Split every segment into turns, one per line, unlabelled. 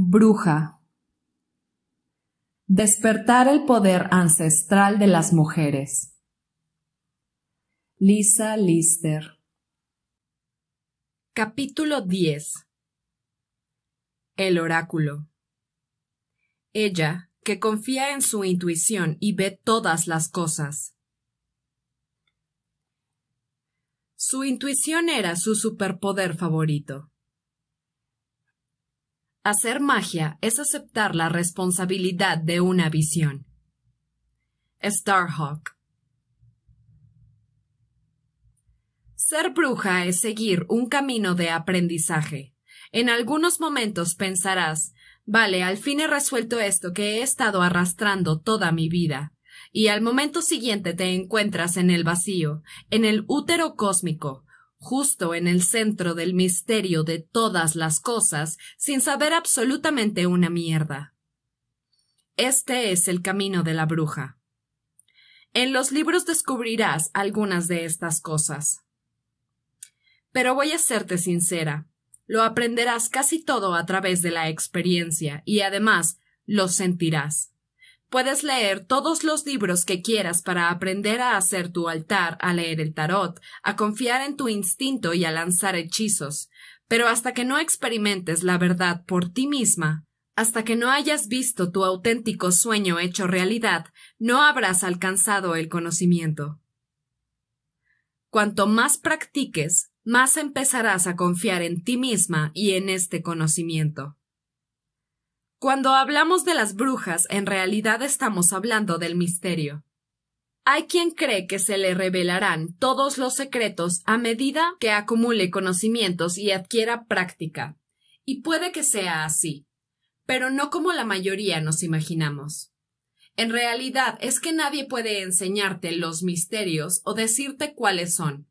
Bruja. Despertar el poder ancestral de las mujeres. Lisa Lister. Capítulo 10. El oráculo. Ella, que confía en su intuición y ve todas las cosas. Su intuición era su superpoder favorito. Hacer magia es aceptar la responsabilidad de una visión. Starhawk. Ser bruja es seguir un camino de aprendizaje. En algunos momentos pensarás, vale, al fin he resuelto esto que he estado arrastrando toda mi vida. Y al momento siguiente te encuentras en el vacío, en el útero cósmico, justo en el centro del misterio de todas las cosas, sin saber absolutamente una mierda. Este es el camino de la bruja. En los libros descubrirás algunas de estas cosas. Pero voy a serte sincera, lo aprenderás casi todo a través de la experiencia y además lo sentirás. Puedes leer todos los libros que quieras para aprender a hacer tu altar, a leer el tarot, a confiar en tu instinto y a lanzar hechizos, pero hasta que no experimentes la verdad por ti misma, hasta que no hayas visto tu auténtico sueño hecho realidad, no habrás alcanzado el conocimiento. Cuanto más practiques, más empezarás a confiar en ti misma y en este conocimiento. Cuando hablamos de las brujas, en realidad estamos hablando del misterio. Hay quien cree que se le revelarán todos los secretos a medida que acumule conocimientos y adquiera práctica. Y puede que sea así, pero no como la mayoría nos imaginamos. En realidad es que nadie puede enseñarte los misterios o decirte cuáles son.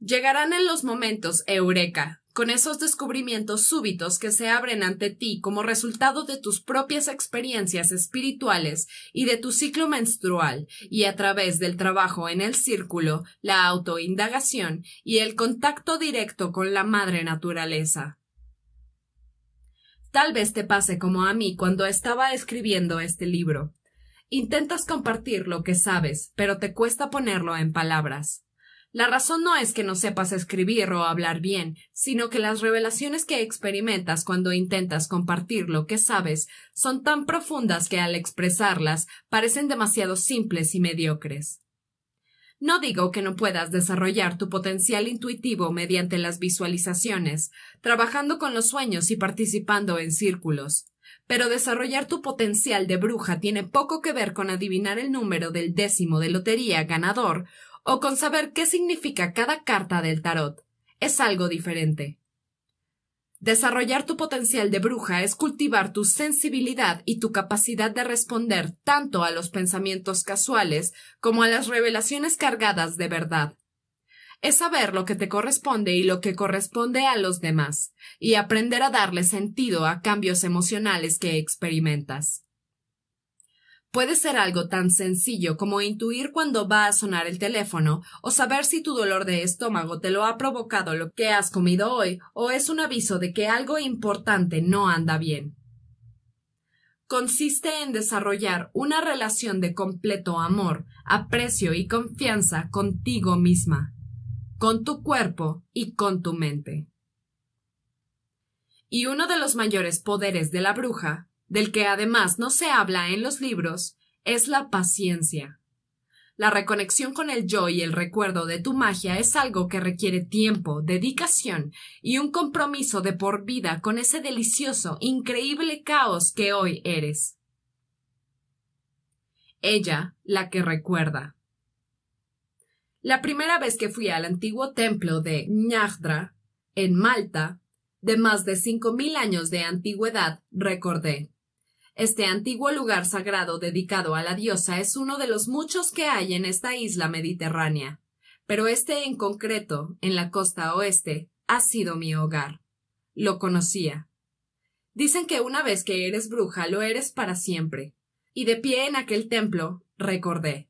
Llegarán en los momentos, Eureka, con esos descubrimientos súbitos que se abren ante ti como resultado de tus propias experiencias espirituales y de tu ciclo menstrual, y a través del trabajo en el círculo, la autoindagación y el contacto directo con la madre naturaleza. Tal vez te pase como a mí cuando estaba escribiendo este libro. Intentas compartir lo que sabes, pero te cuesta ponerlo en palabras. La razón no es que no sepas escribir o hablar bien, sino que las revelaciones que experimentas cuando intentas compartir lo que sabes son tan profundas que al expresarlas parecen demasiado simples y mediocres. No digo que no puedas desarrollar tu potencial intuitivo mediante las visualizaciones, trabajando con los sueños y participando en círculos. Pero desarrollar tu potencial de bruja tiene poco que ver con adivinar el número del décimo de lotería ganador o con saber qué significa cada carta del tarot, es algo diferente. Desarrollar tu potencial de bruja es cultivar tu sensibilidad y tu capacidad de responder tanto a los pensamientos casuales como a las revelaciones cargadas de verdad. Es saber lo que te corresponde y lo que corresponde a los demás, y aprender a darle sentido a cambios emocionales que experimentas. Puede ser algo tan sencillo como intuir cuando va a sonar el teléfono o saber si tu dolor de estómago te lo ha provocado lo que has comido hoy o es un aviso de que algo importante no anda bien. Consiste en desarrollar una relación de completo amor, aprecio y confianza contigo misma, con tu cuerpo y con tu mente. Y uno de los mayores poderes de la bruja del que además no se habla en los libros, es la paciencia. La reconexión con el yo y el recuerdo de tu magia es algo que requiere tiempo, dedicación y un compromiso de por vida con ese delicioso, increíble caos que hoy eres. Ella, la que recuerda. La primera vez que fui al antiguo templo de Ñagdra, en Malta, de más de cinco años de antigüedad, recordé. Este antiguo lugar sagrado dedicado a la diosa es uno de los muchos que hay en esta isla mediterránea, pero este en concreto, en la costa oeste, ha sido mi hogar. Lo conocía. Dicen que una vez que eres bruja lo eres para siempre. Y de pie en aquel templo, recordé.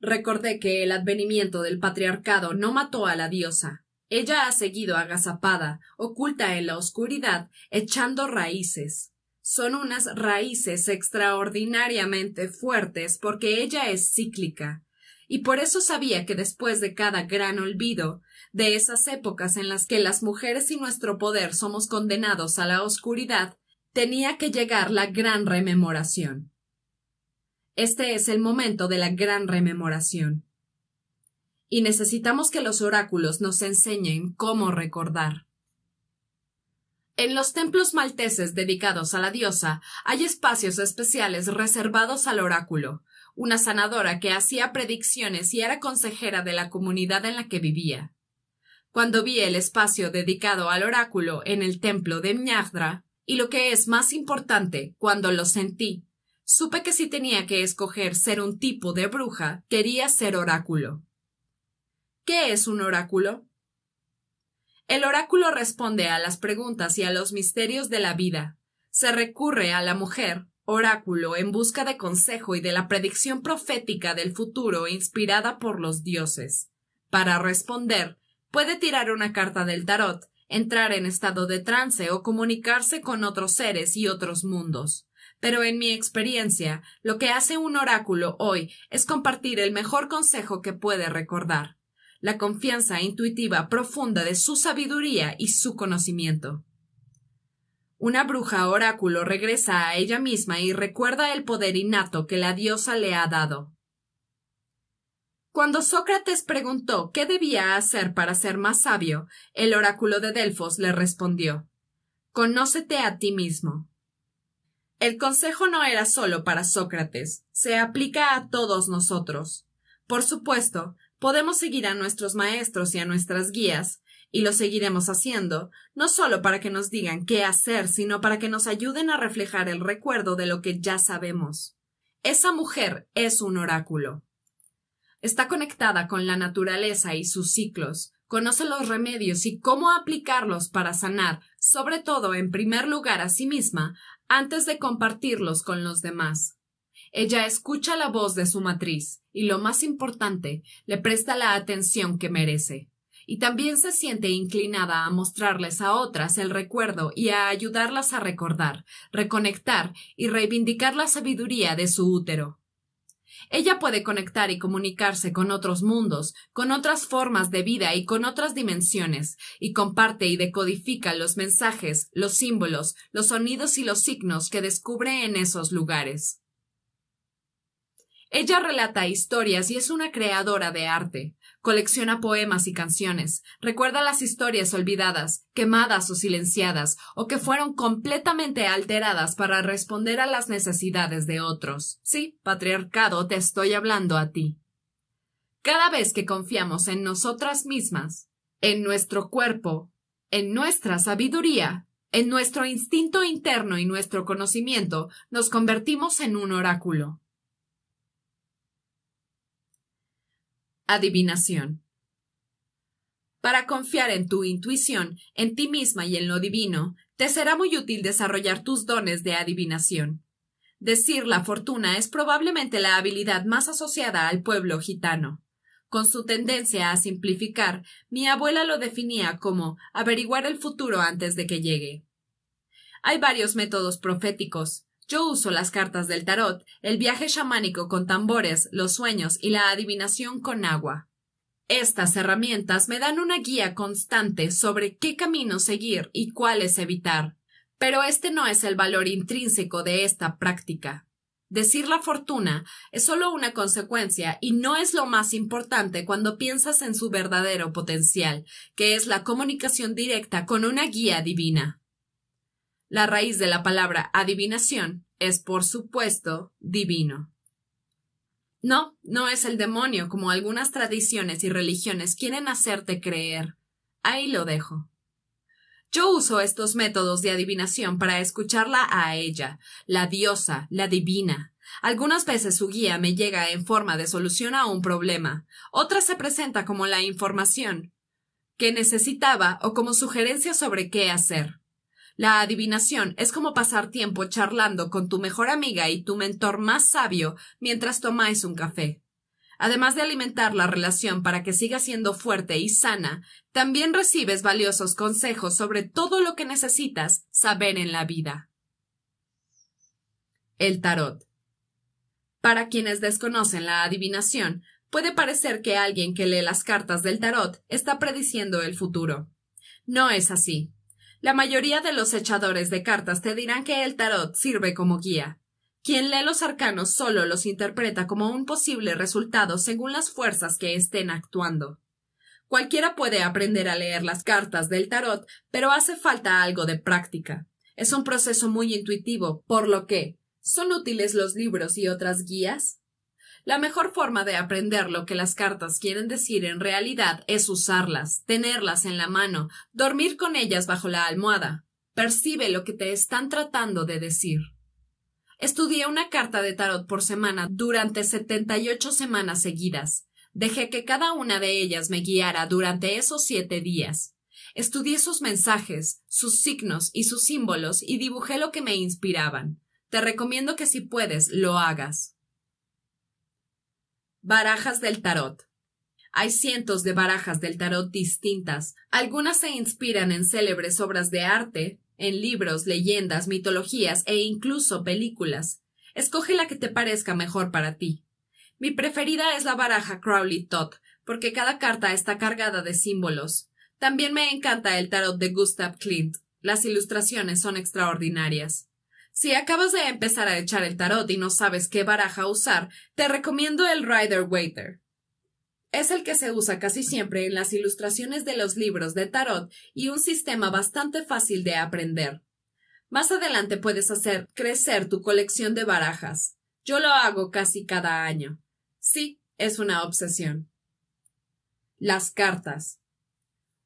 Recordé que el advenimiento del patriarcado no mató a la diosa. Ella ha seguido agazapada, oculta en la oscuridad, echando raíces son unas raíces extraordinariamente fuertes porque ella es cíclica, y por eso sabía que después de cada gran olvido, de esas épocas en las que las mujeres y nuestro poder somos condenados a la oscuridad, tenía que llegar la gran rememoración. Este es el momento de la gran rememoración. Y necesitamos que los oráculos nos enseñen cómo recordar. En los templos malteses dedicados a la diosa hay espacios especiales reservados al oráculo, una sanadora que hacía predicciones y era consejera de la comunidad en la que vivía. Cuando vi el espacio dedicado al oráculo en el templo de Mñadra, y lo que es más importante, cuando lo sentí, supe que si tenía que escoger ser un tipo de bruja, quería ser oráculo. ¿Qué es un oráculo? El oráculo responde a las preguntas y a los misterios de la vida. Se recurre a la mujer, oráculo, en busca de consejo y de la predicción profética del futuro inspirada por los dioses. Para responder, puede tirar una carta del tarot, entrar en estado de trance o comunicarse con otros seres y otros mundos. Pero en mi experiencia, lo que hace un oráculo hoy es compartir el mejor consejo que puede recordar la confianza intuitiva profunda de su sabiduría y su conocimiento. Una bruja oráculo regresa a ella misma y recuerda el poder innato que la diosa le ha dado. Cuando Sócrates preguntó qué debía hacer para ser más sabio, el oráculo de Delfos le respondió Conócete a ti mismo. El consejo no era solo para Sócrates, se aplica a todos nosotros. Por supuesto, podemos seguir a nuestros maestros y a nuestras guías, y lo seguiremos haciendo, no solo para que nos digan qué hacer, sino para que nos ayuden a reflejar el recuerdo de lo que ya sabemos. Esa mujer es un oráculo. Está conectada con la naturaleza y sus ciclos, conoce los remedios y cómo aplicarlos para sanar, sobre todo en primer lugar a sí misma, antes de compartirlos con los demás. Ella escucha la voz de su matriz, y lo más importante, le presta la atención que merece. Y también se siente inclinada a mostrarles a otras el recuerdo y a ayudarlas a recordar, reconectar y reivindicar la sabiduría de su útero. Ella puede conectar y comunicarse con otros mundos, con otras formas de vida y con otras dimensiones, y comparte y decodifica los mensajes, los símbolos, los sonidos y los signos que descubre en esos lugares. Ella relata historias y es una creadora de arte. Colecciona poemas y canciones, recuerda las historias olvidadas, quemadas o silenciadas, o que fueron completamente alteradas para responder a las necesidades de otros. Sí, patriarcado, te estoy hablando a ti. Cada vez que confiamos en nosotras mismas, en nuestro cuerpo, en nuestra sabiduría, en nuestro instinto interno y nuestro conocimiento, nos convertimos en un oráculo. Adivinación. Para confiar en tu intuición, en ti misma y en lo divino, te será muy útil desarrollar tus dones de adivinación. Decir la fortuna es probablemente la habilidad más asociada al pueblo gitano. Con su tendencia a simplificar, mi abuela lo definía como averiguar el futuro antes de que llegue. Hay varios métodos proféticos, yo uso las cartas del tarot, el viaje chamánico con tambores, los sueños y la adivinación con agua. Estas herramientas me dan una guía constante sobre qué camino seguir y cuáles evitar. Pero este no es el valor intrínseco de esta práctica. Decir la fortuna es solo una consecuencia y no es lo más importante cuando piensas en su verdadero potencial, que es la comunicación directa con una guía divina. La raíz de la palabra adivinación es, por supuesto, divino. No, no es el demonio, como algunas tradiciones y religiones quieren hacerte creer. Ahí lo dejo. Yo uso estos métodos de adivinación para escucharla a ella, la diosa, la divina. Algunas veces su guía me llega en forma de solución a un problema, otras se presenta como la información que necesitaba o como sugerencia sobre qué hacer. La adivinación es como pasar tiempo charlando con tu mejor amiga y tu mentor más sabio mientras tomáis un café. Además de alimentar la relación para que siga siendo fuerte y sana, también recibes valiosos consejos sobre todo lo que necesitas saber en la vida. El tarot. Para quienes desconocen la adivinación, puede parecer que alguien que lee las cartas del tarot está prediciendo el futuro. No es así. La mayoría de los echadores de cartas te dirán que el tarot sirve como guía. Quien lee los arcanos solo los interpreta como un posible resultado según las fuerzas que estén actuando. Cualquiera puede aprender a leer las cartas del tarot, pero hace falta algo de práctica. Es un proceso muy intuitivo, por lo que ¿son útiles los libros y otras guías? La mejor forma de aprender lo que las cartas quieren decir en realidad es usarlas, tenerlas en la mano, dormir con ellas bajo la almohada. Percibe lo que te están tratando de decir. Estudié una carta de tarot por semana durante 78 semanas seguidas. Dejé que cada una de ellas me guiara durante esos siete días. Estudié sus mensajes, sus signos y sus símbolos y dibujé lo que me inspiraban. Te recomiendo que si puedes, lo hagas. Barajas del tarot. Hay cientos de barajas del tarot distintas. Algunas se inspiran en célebres obras de arte, en libros, leyendas, mitologías e incluso películas. Escoge la que te parezca mejor para ti. Mi preferida es la baraja Crowley Todd, porque cada carta está cargada de símbolos. También me encanta el tarot de Gustav Klimt. Las ilustraciones son extraordinarias. Si acabas de empezar a echar el tarot y no sabes qué baraja usar, te recomiendo el Rider Waiter. Es el que se usa casi siempre en las ilustraciones de los libros de tarot y un sistema bastante fácil de aprender. Más adelante puedes hacer crecer tu colección de barajas. Yo lo hago casi cada año. Sí, es una obsesión. Las cartas.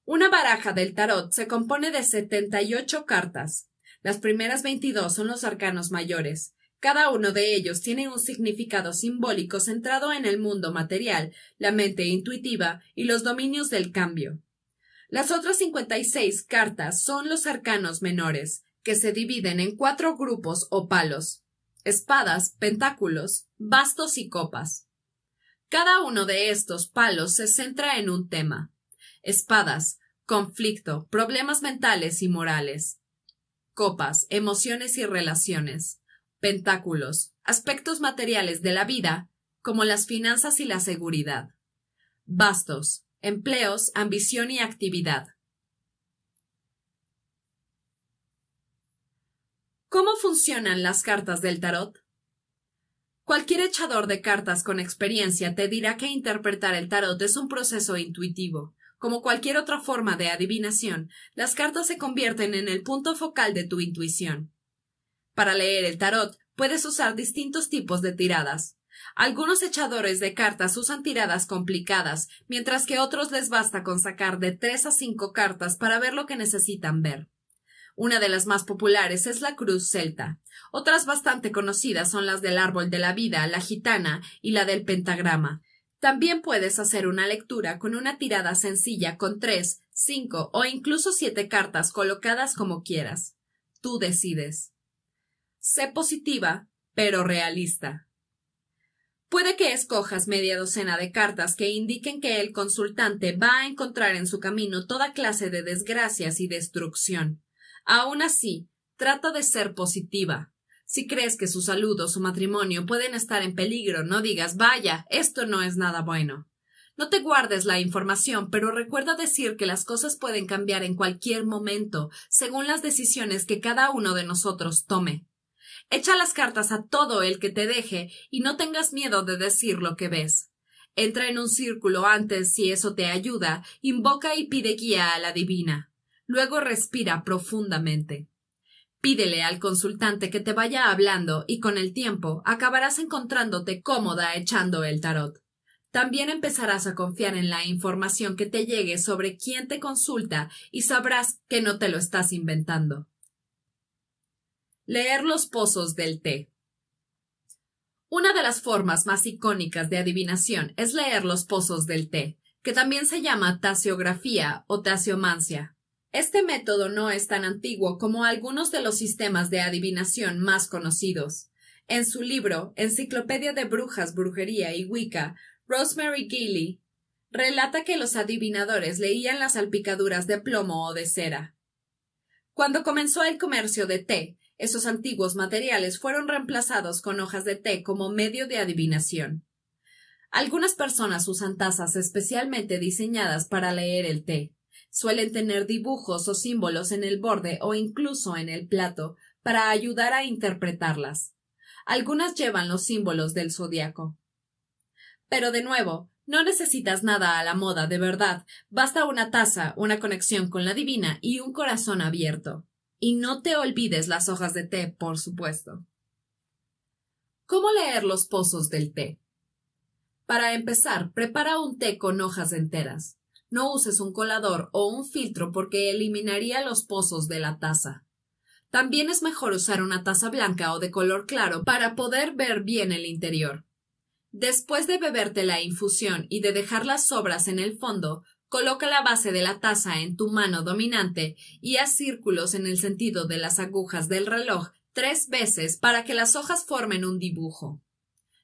Una baraja del tarot se compone de 78 cartas. Las primeras veintidós son los arcanos mayores. Cada uno de ellos tiene un significado simbólico centrado en el mundo material, la mente intuitiva y los dominios del cambio. Las otras 56 cartas son los arcanos menores, que se dividen en cuatro grupos o palos, espadas, pentáculos, bastos y copas. Cada uno de estos palos se centra en un tema. Espadas, conflicto, problemas mentales y morales copas, emociones y relaciones, pentáculos, aspectos materiales de la vida, como las finanzas y la seguridad, bastos, empleos, ambición y actividad. ¿Cómo funcionan las cartas del tarot? Cualquier echador de cartas con experiencia te dirá que interpretar el tarot es un proceso intuitivo. Como cualquier otra forma de adivinación, las cartas se convierten en el punto focal de tu intuición. Para leer el tarot, puedes usar distintos tipos de tiradas. Algunos echadores de cartas usan tiradas complicadas, mientras que otros les basta con sacar de tres a cinco cartas para ver lo que necesitan ver. Una de las más populares es la cruz celta. Otras bastante conocidas son las del árbol de la vida, la gitana y la del pentagrama, también puedes hacer una lectura con una tirada sencilla con tres, cinco o incluso siete cartas colocadas como quieras. Tú decides. Sé positiva, pero realista. Puede que escojas media docena de cartas que indiquen que el consultante va a encontrar en su camino toda clase de desgracias y destrucción. Aún así, trata de ser positiva. Si crees que su salud o su matrimonio pueden estar en peligro, no digas vaya, esto no es nada bueno. No te guardes la información, pero recuerda decir que las cosas pueden cambiar en cualquier momento, según las decisiones que cada uno de nosotros tome. Echa las cartas a todo el que te deje y no tengas miedo de decir lo que ves. Entra en un círculo antes si eso te ayuda, invoca y pide guía a la divina. Luego respira profundamente. Pídele al consultante que te vaya hablando y con el tiempo acabarás encontrándote cómoda echando el tarot. También empezarás a confiar en la información que te llegue sobre quién te consulta y sabrás que no te lo estás inventando. Leer los pozos del té. Una de las formas más icónicas de adivinación es leer los pozos del té, que también se llama taseografía o taseomancia. Este método no es tan antiguo como algunos de los sistemas de adivinación más conocidos. En su libro Enciclopedia de Brujas, Brujería y Wicca, Rosemary Gilly relata que los adivinadores leían las salpicaduras de plomo o de cera. Cuando comenzó el comercio de té, esos antiguos materiales fueron reemplazados con hojas de té como medio de adivinación. Algunas personas usan tazas especialmente diseñadas para leer el té. Suelen tener dibujos o símbolos en el borde o incluso en el plato para ayudar a interpretarlas. Algunas llevan los símbolos del zodiaco. Pero de nuevo, no necesitas nada a la moda de verdad, basta una taza, una conexión con la divina y un corazón abierto. Y no te olvides las hojas de té, por supuesto. ¿Cómo leer los pozos del té? Para empezar, prepara un té con hojas enteras. No uses un colador o un filtro porque eliminaría los pozos de la taza. También es mejor usar una taza blanca o de color claro para poder ver bien el interior. Después de beberte la infusión y de dejar las sobras en el fondo, coloca la base de la taza en tu mano dominante y haz círculos en el sentido de las agujas del reloj tres veces para que las hojas formen un dibujo.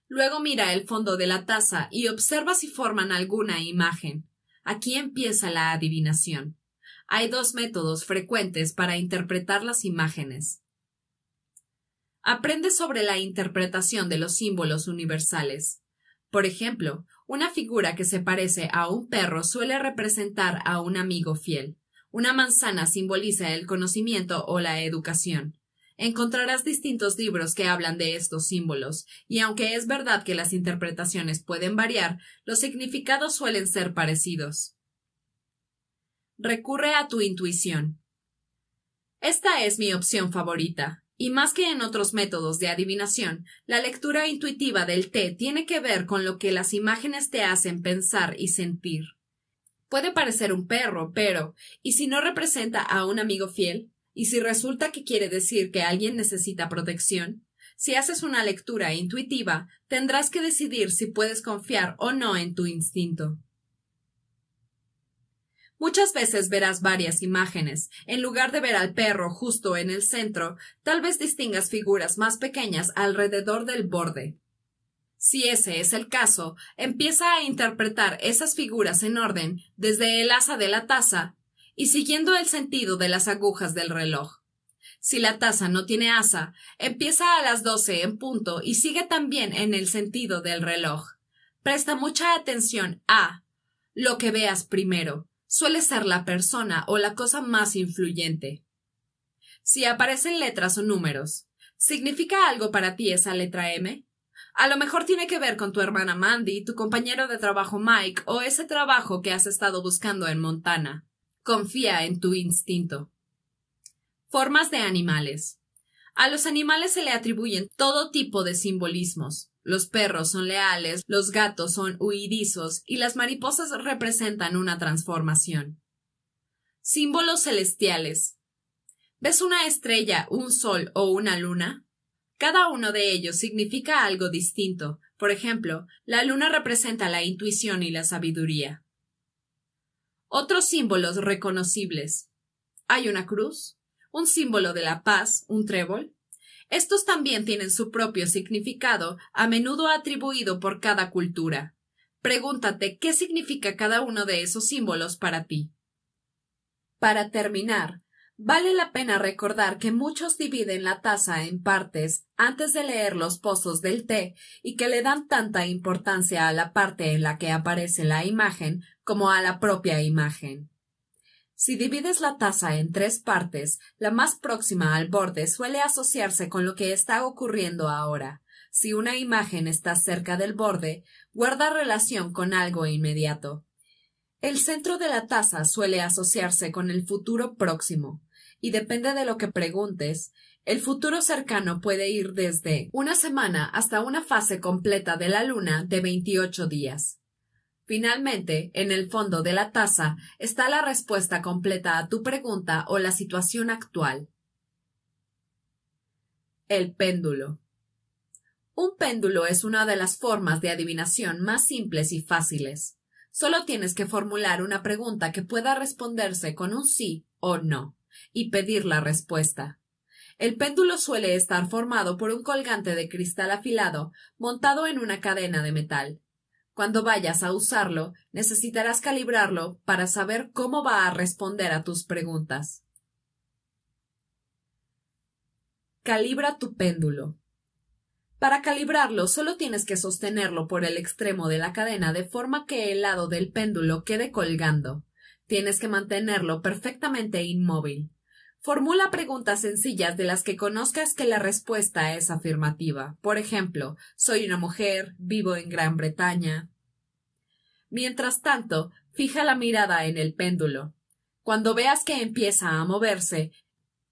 Luego mira el fondo de la taza y observa si forman alguna imagen. Aquí empieza la adivinación. Hay dos métodos frecuentes para interpretar las imágenes. Aprende sobre la interpretación de los símbolos universales. Por ejemplo, una figura que se parece a un perro suele representar a un amigo fiel. Una manzana simboliza el conocimiento o la educación. Encontrarás distintos libros que hablan de estos símbolos, y aunque es verdad que las interpretaciones pueden variar, los significados suelen ser parecidos. Recurre a tu intuición. Esta es mi opción favorita, y más que en otros métodos de adivinación, la lectura intuitiva del té tiene que ver con lo que las imágenes te hacen pensar y sentir. Puede parecer un perro, pero ¿y si no representa a un amigo fiel? Y si resulta que quiere decir que alguien necesita protección, si haces una lectura intuitiva, tendrás que decidir si puedes confiar o no en tu instinto. Muchas veces verás varias imágenes. En lugar de ver al perro justo en el centro, tal vez distingas figuras más pequeñas alrededor del borde. Si ese es el caso, empieza a interpretar esas figuras en orden, desde el asa de la taza y siguiendo el sentido de las agujas del reloj. Si la taza no tiene asa, empieza a las doce en punto y sigue también en el sentido del reloj. Presta mucha atención a lo que veas primero. Suele ser la persona o la cosa más influyente. Si aparecen letras o números, ¿significa algo para ti esa letra M? A lo mejor tiene que ver con tu hermana Mandy, tu compañero de trabajo Mike o ese trabajo que has estado buscando en Montana. Confía en tu instinto. Formas de animales. A los animales se le atribuyen todo tipo de simbolismos. Los perros son leales, los gatos son huidizos y las mariposas representan una transformación. Símbolos celestiales. ¿Ves una estrella, un sol o una luna? Cada uno de ellos significa algo distinto. Por ejemplo, la luna representa la intuición y la sabiduría. Otros símbolos reconocibles. Hay una cruz, un símbolo de la paz, un trébol. Estos también tienen su propio significado, a menudo atribuido por cada cultura. Pregúntate qué significa cada uno de esos símbolos para ti. Para terminar, Vale la pena recordar que muchos dividen la taza en partes antes de leer los pozos del té y que le dan tanta importancia a la parte en la que aparece la imagen como a la propia imagen. Si divides la taza en tres partes, la más próxima al borde suele asociarse con lo que está ocurriendo ahora. Si una imagen está cerca del borde, guarda relación con algo inmediato. El centro de la taza suele asociarse con el futuro próximo y depende de lo que preguntes, el futuro cercano puede ir desde una semana hasta una fase completa de la luna de 28 días. Finalmente, en el fondo de la taza está la respuesta completa a tu pregunta o la situación actual. El péndulo. Un péndulo es una de las formas de adivinación más simples y fáciles. Solo tienes que formular una pregunta que pueda responderse con un sí o no y pedir la respuesta. El péndulo suele estar formado por un colgante de cristal afilado montado en una cadena de metal. Cuando vayas a usarlo, necesitarás calibrarlo para saber cómo va a responder a tus preguntas. Calibra tu péndulo. Para calibrarlo, solo tienes que sostenerlo por el extremo de la cadena de forma que el lado del péndulo quede colgando. Tienes que mantenerlo perfectamente inmóvil. Formula preguntas sencillas de las que conozcas que la respuesta es afirmativa. Por ejemplo, soy una mujer, vivo en Gran Bretaña. Mientras tanto, fija la mirada en el péndulo. Cuando veas que empieza a moverse,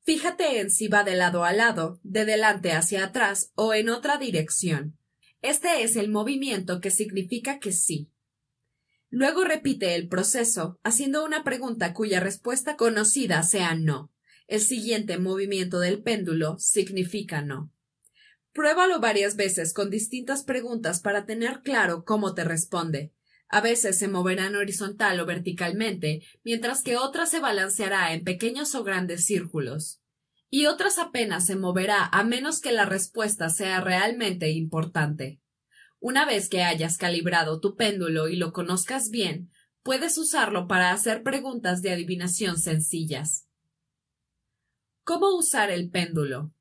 fíjate en si va de lado a lado, de delante hacia atrás o en otra dirección. Este es el movimiento que significa que sí. Luego repite el proceso, haciendo una pregunta cuya respuesta conocida sea no. El siguiente movimiento del péndulo significa no. Pruébalo varias veces con distintas preguntas para tener claro cómo te responde. A veces se moverán horizontal o verticalmente, mientras que otras se balanceará en pequeños o grandes círculos. Y otras apenas se moverá a menos que la respuesta sea realmente importante. Una vez que hayas calibrado tu péndulo y lo conozcas bien, puedes usarlo para hacer preguntas de adivinación sencillas. ¿Cómo usar el péndulo?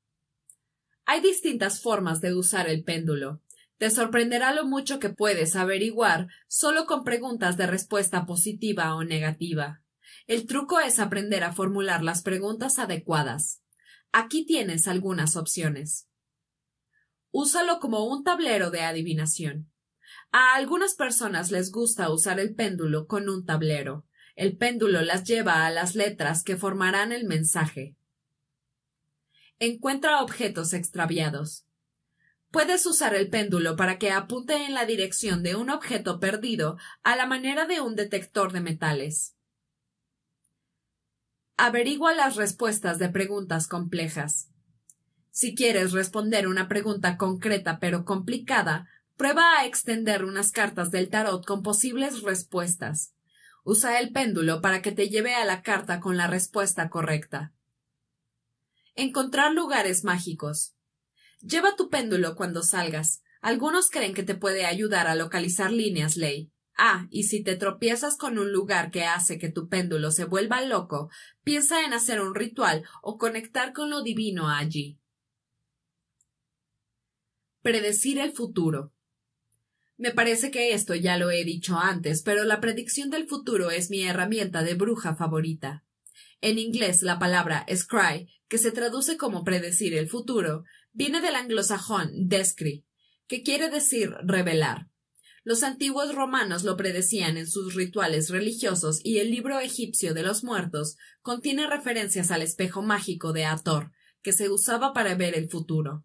Hay distintas formas de usar el péndulo. Te sorprenderá lo mucho que puedes averiguar solo con preguntas de respuesta positiva o negativa. El truco es aprender a formular las preguntas adecuadas. Aquí tienes algunas opciones. Úsalo como un tablero de adivinación. A algunas personas les gusta usar el péndulo con un tablero. El péndulo las lleva a las letras que formarán el mensaje. Encuentra objetos extraviados. Puedes usar el péndulo para que apunte en la dirección de un objeto perdido a la manera de un detector de metales. Averigua las respuestas de preguntas complejas. Si quieres responder una pregunta concreta pero complicada, prueba a extender unas cartas del tarot con posibles respuestas. Usa el péndulo para que te lleve a la carta con la respuesta correcta. Encontrar lugares mágicos. Lleva tu péndulo cuando salgas. Algunos creen que te puede ayudar a localizar líneas ley. Ah, y si te tropiezas con un lugar que hace que tu péndulo se vuelva loco, piensa en hacer un ritual o conectar con lo divino allí. Predecir el futuro. Me parece que esto ya lo he dicho antes, pero la predicción del futuro es mi herramienta de bruja favorita. En inglés, la palabra scry, que se traduce como predecir el futuro, viene del anglosajón descri, que quiere decir revelar. Los antiguos romanos lo predecían en sus rituales religiosos y el libro egipcio de los muertos contiene referencias al espejo mágico de Ator, que se usaba para ver el futuro.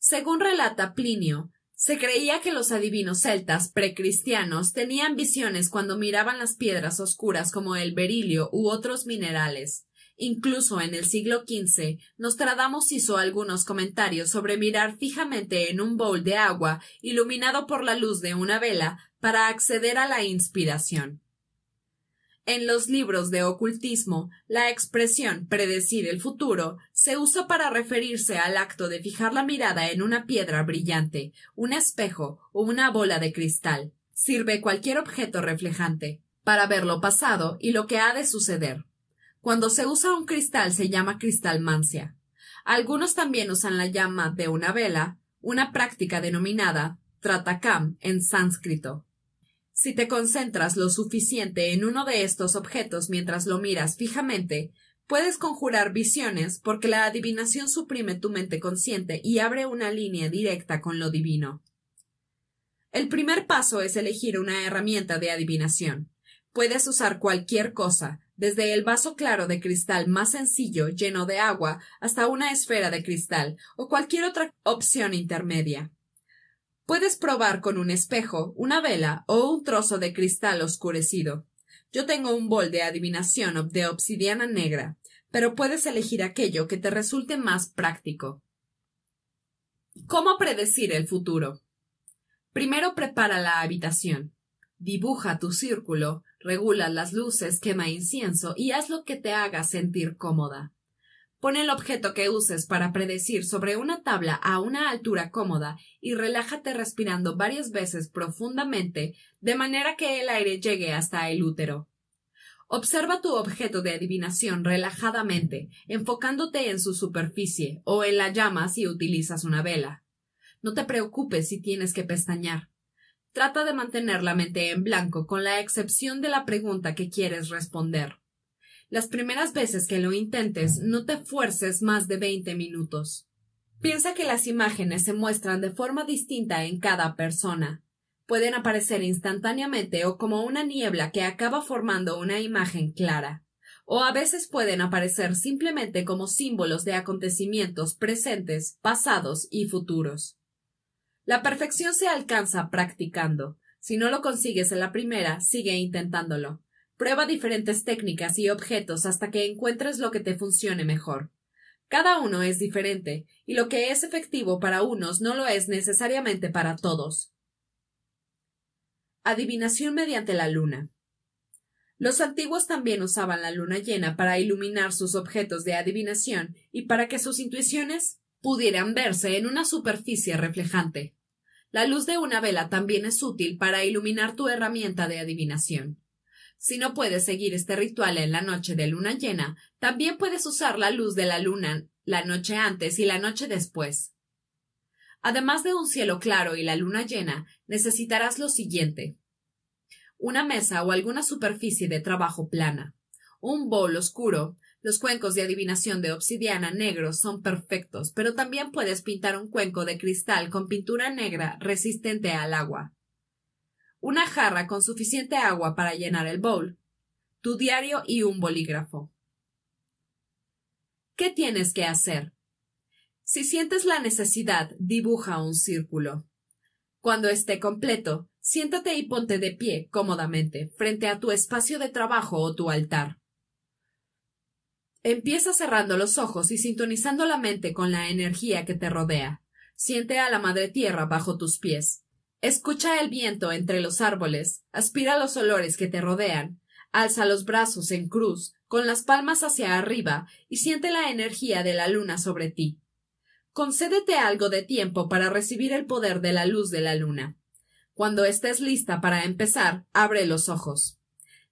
Según relata Plinio, se creía que los adivinos celtas precristianos tenían visiones cuando miraban las piedras oscuras como el berilio u otros minerales. Incluso en el siglo XV, Nostradamus hizo algunos comentarios sobre mirar fijamente en un bowl de agua iluminado por la luz de una vela para acceder a la inspiración. En los libros de ocultismo, la expresión predecir el futuro se usa para referirse al acto de fijar la mirada en una piedra brillante, un espejo o una bola de cristal. Sirve cualquier objeto reflejante para ver lo pasado y lo que ha de suceder. Cuando se usa un cristal se llama cristal cristalmancia. Algunos también usan la llama de una vela, una práctica denominada tratakam en sánscrito. Si te concentras lo suficiente en uno de estos objetos mientras lo miras fijamente, Puedes conjurar visiones porque la adivinación suprime tu mente consciente y abre una línea directa con lo divino. El primer paso es elegir una herramienta de adivinación. Puedes usar cualquier cosa, desde el vaso claro de cristal más sencillo lleno de agua hasta una esfera de cristal o cualquier otra opción intermedia. Puedes probar con un espejo, una vela o un trozo de cristal oscurecido. Yo tengo un bol de adivinación de obsidiana negra, pero puedes elegir aquello que te resulte más práctico. ¿Cómo predecir el futuro? Primero prepara la habitación. Dibuja tu círculo, regula las luces, quema incienso y haz lo que te haga sentir cómoda. Pon el objeto que uses para predecir sobre una tabla a una altura cómoda y relájate respirando varias veces profundamente de manera que el aire llegue hasta el útero. Observa tu objeto de adivinación relajadamente, enfocándote en su superficie o en la llama si utilizas una vela. No te preocupes si tienes que pestañear. Trata de mantener la mente en blanco con la excepción de la pregunta que quieres responder. Las primeras veces que lo intentes, no te fuerces más de 20 minutos. Piensa que las imágenes se muestran de forma distinta en cada persona. Pueden aparecer instantáneamente o como una niebla que acaba formando una imagen clara, o a veces pueden aparecer simplemente como símbolos de acontecimientos presentes, pasados y futuros. La perfección se alcanza practicando. Si no lo consigues en la primera, sigue intentándolo. Prueba diferentes técnicas y objetos hasta que encuentres lo que te funcione mejor. Cada uno es diferente, y lo que es efectivo para unos no lo es necesariamente para todos. Adivinación mediante la luna. Los antiguos también usaban la luna llena para iluminar sus objetos de adivinación y para que sus intuiciones pudieran verse en una superficie reflejante. La luz de una vela también es útil para iluminar tu herramienta de adivinación. Si no puedes seguir este ritual en la noche de luna llena, también puedes usar la luz de la luna la noche antes y la noche después. Además de un cielo claro y la luna llena, necesitarás lo siguiente. Una mesa o alguna superficie de trabajo plana. Un bol oscuro. Los cuencos de adivinación de obsidiana negros son perfectos, pero también puedes pintar un cuenco de cristal con pintura negra resistente al agua una jarra con suficiente agua para llenar el bowl, tu diario y un bolígrafo. ¿Qué tienes que hacer? Si sientes la necesidad, dibuja un círculo. Cuando esté completo, siéntate y ponte de pie cómodamente frente a tu espacio de trabajo o tu altar. Empieza cerrando los ojos y sintonizando la mente con la energía que te rodea. Siente a la Madre Tierra bajo tus pies. Escucha el viento entre los árboles, aspira los olores que te rodean, alza los brazos en cruz, con las palmas hacia arriba, y siente la energía de la luna sobre ti. Concédete algo de tiempo para recibir el poder de la luz de la luna. Cuando estés lista para empezar, abre los ojos.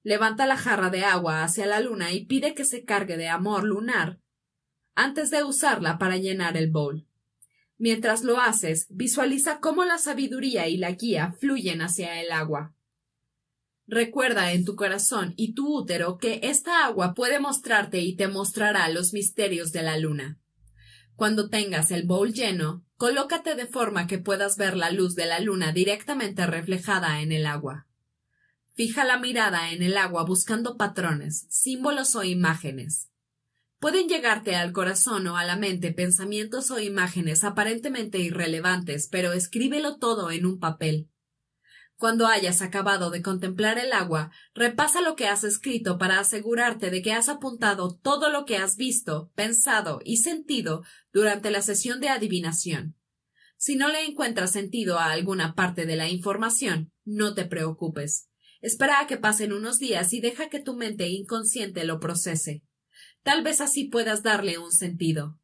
Levanta la jarra de agua hacia la luna y pide que se cargue de amor lunar antes de usarla para llenar el bowl. Mientras lo haces, visualiza cómo la sabiduría y la guía fluyen hacia el agua. Recuerda en tu corazón y tu útero que esta agua puede mostrarte y te mostrará los misterios de la luna. Cuando tengas el bowl lleno, colócate de forma que puedas ver la luz de la luna directamente reflejada en el agua. Fija la mirada en el agua buscando patrones, símbolos o imágenes. Pueden llegarte al corazón o a la mente pensamientos o imágenes aparentemente irrelevantes, pero escríbelo todo en un papel. Cuando hayas acabado de contemplar el agua, repasa lo que has escrito para asegurarte de que has apuntado todo lo que has visto, pensado y sentido durante la sesión de adivinación. Si no le encuentras sentido a alguna parte de la información, no te preocupes. Espera a que pasen unos días y deja que tu mente inconsciente lo procese. Tal vez así puedas darle un sentido.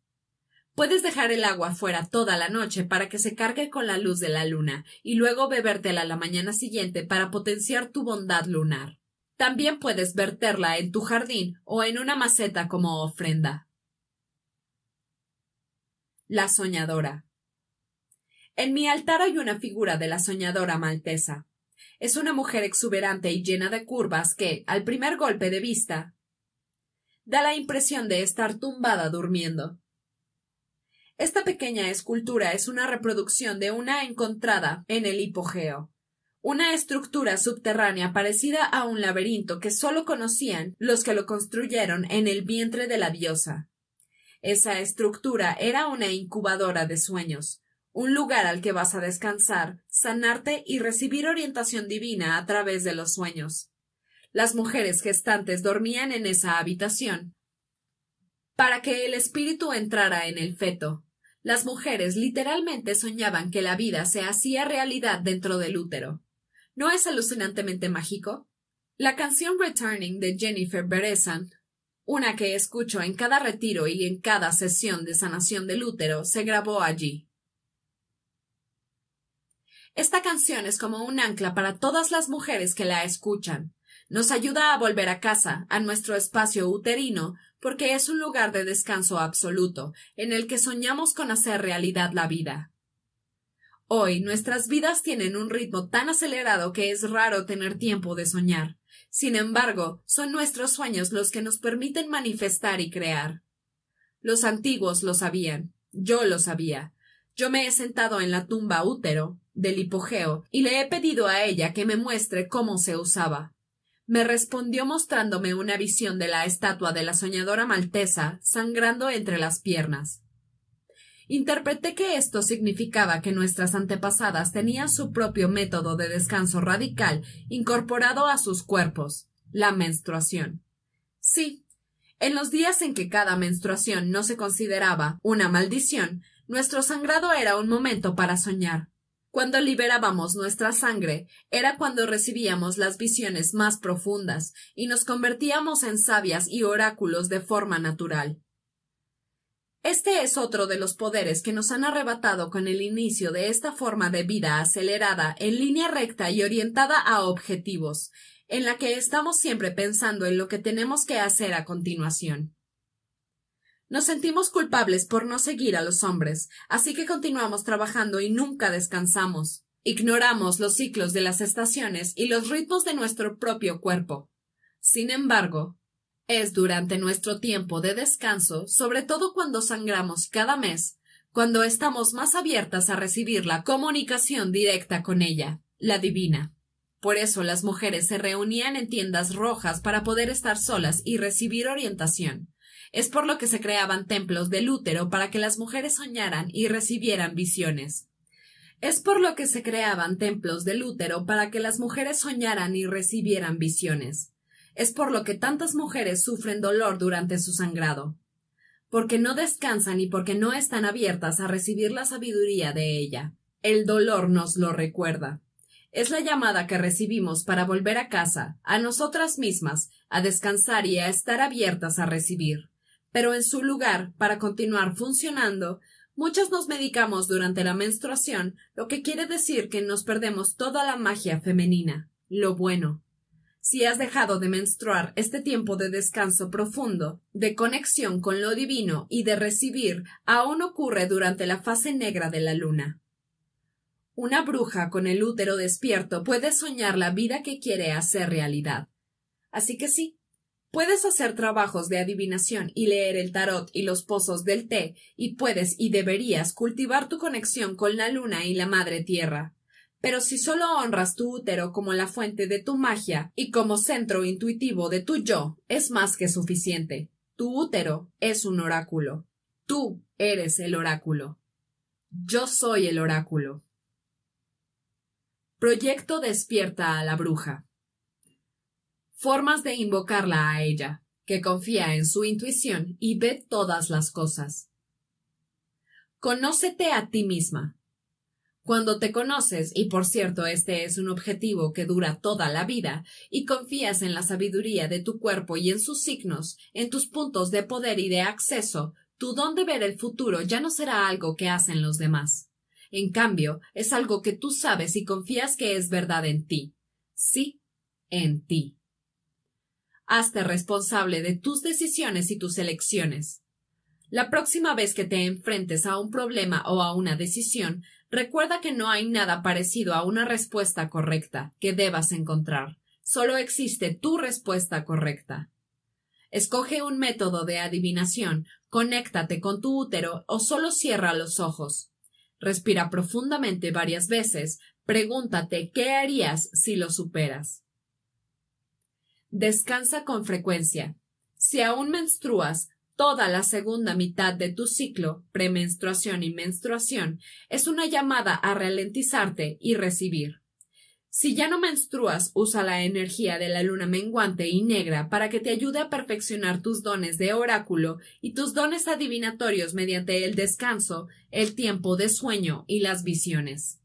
Puedes dejar el agua fuera toda la noche para que se cargue con la luz de la luna y luego bebértela la mañana siguiente para potenciar tu bondad lunar. También puedes verterla en tu jardín o en una maceta como ofrenda. La soñadora. En mi altar hay una figura de la soñadora maltesa. Es una mujer exuberante y llena de curvas que, al primer golpe de vista, da la impresión de estar tumbada durmiendo. Esta pequeña escultura es una reproducción de una encontrada en el hipogeo, una estructura subterránea parecida a un laberinto que solo conocían los que lo construyeron en el vientre de la diosa. Esa estructura era una incubadora de sueños, un lugar al que vas a descansar, sanarte y recibir orientación divina a través de los sueños. Las mujeres gestantes dormían en esa habitación. Para que el espíritu entrara en el feto, las mujeres literalmente soñaban que la vida se hacía realidad dentro del útero. ¿No es alucinantemente mágico? La canción Returning de Jennifer Beresan, una que escucho en cada retiro y en cada sesión de sanación del útero, se grabó allí. Esta canción es como un ancla para todas las mujeres que la escuchan. Nos ayuda a volver a casa, a nuestro espacio uterino, porque es un lugar de descanso absoluto, en el que soñamos con hacer realidad la vida. Hoy nuestras vidas tienen un ritmo tan acelerado que es raro tener tiempo de soñar. Sin embargo, son nuestros sueños los que nos permiten manifestar y crear. Los antiguos lo sabían, yo lo sabía. Yo me he sentado en la tumba útero del hipogeo y le he pedido a ella que me muestre cómo se usaba me respondió mostrándome una visión de la estatua de la soñadora maltesa sangrando entre las piernas. Interpreté que esto significaba que nuestras antepasadas tenían su propio método de descanso radical incorporado a sus cuerpos, la menstruación. Sí, en los días en que cada menstruación no se consideraba una maldición, nuestro sangrado era un momento para soñar, cuando liberábamos nuestra sangre, era cuando recibíamos las visiones más profundas y nos convertíamos en sabias y oráculos de forma natural. Este es otro de los poderes que nos han arrebatado con el inicio de esta forma de vida acelerada, en línea recta y orientada a objetivos, en la que estamos siempre pensando en lo que tenemos que hacer a continuación. Nos sentimos culpables por no seguir a los hombres, así que continuamos trabajando y nunca descansamos. Ignoramos los ciclos de las estaciones y los ritmos de nuestro propio cuerpo. Sin embargo, es durante nuestro tiempo de descanso, sobre todo cuando sangramos cada mes, cuando estamos más abiertas a recibir la comunicación directa con ella, la divina. Por eso las mujeres se reunían en tiendas rojas para poder estar solas y recibir orientación. Es por lo que se creaban templos del útero para que las mujeres soñaran y recibieran visiones. Es por lo que se creaban templos del útero para que las mujeres soñaran y recibieran visiones. Es por lo que tantas mujeres sufren dolor durante su sangrado. Porque no descansan y porque no están abiertas a recibir la sabiduría de ella. El dolor nos lo recuerda. Es la llamada que recibimos para volver a casa, a nosotras mismas, a descansar y a estar abiertas a recibir. Pero en su lugar, para continuar funcionando, muchas nos medicamos durante la menstruación, lo que quiere decir que nos perdemos toda la magia femenina, lo bueno. Si has dejado de menstruar este tiempo de descanso profundo, de conexión con lo divino y de recibir, aún ocurre durante la fase negra de la luna. Una bruja con el útero despierto puede soñar la vida que quiere hacer realidad. Así que sí, Puedes hacer trabajos de adivinación y leer el tarot y los pozos del té, y puedes y deberías cultivar tu conexión con la luna y la madre tierra. Pero si solo honras tu útero como la fuente de tu magia y como centro intuitivo de tu yo, es más que suficiente. Tu útero es un oráculo. Tú eres el oráculo. Yo soy el oráculo. Proyecto Despierta a la Bruja formas de invocarla a ella, que confía en su intuición y ve todas las cosas. Conócete a ti misma. Cuando te conoces, y por cierto este es un objetivo que dura toda la vida, y confías en la sabiduría de tu cuerpo y en sus signos, en tus puntos de poder y de acceso, tu don de ver el futuro ya no será algo que hacen los demás. En cambio, es algo que tú sabes y confías que es verdad en ti. Sí, en ti. Hazte responsable de tus decisiones y tus elecciones. La próxima vez que te enfrentes a un problema o a una decisión, recuerda que no hay nada parecido a una respuesta correcta que debas encontrar. Solo existe tu respuesta correcta. Escoge un método de adivinación, conéctate con tu útero o solo cierra los ojos. Respira profundamente varias veces, pregúntate qué harías si lo superas. Descansa con frecuencia. Si aún menstruas toda la segunda mitad de tu ciclo, premenstruación y menstruación, es una llamada a ralentizarte y recibir. Si ya no menstruas, usa la energía de la luna menguante y negra para que te ayude a perfeccionar tus dones de oráculo y tus dones adivinatorios mediante el descanso, el tiempo de sueño y las visiones.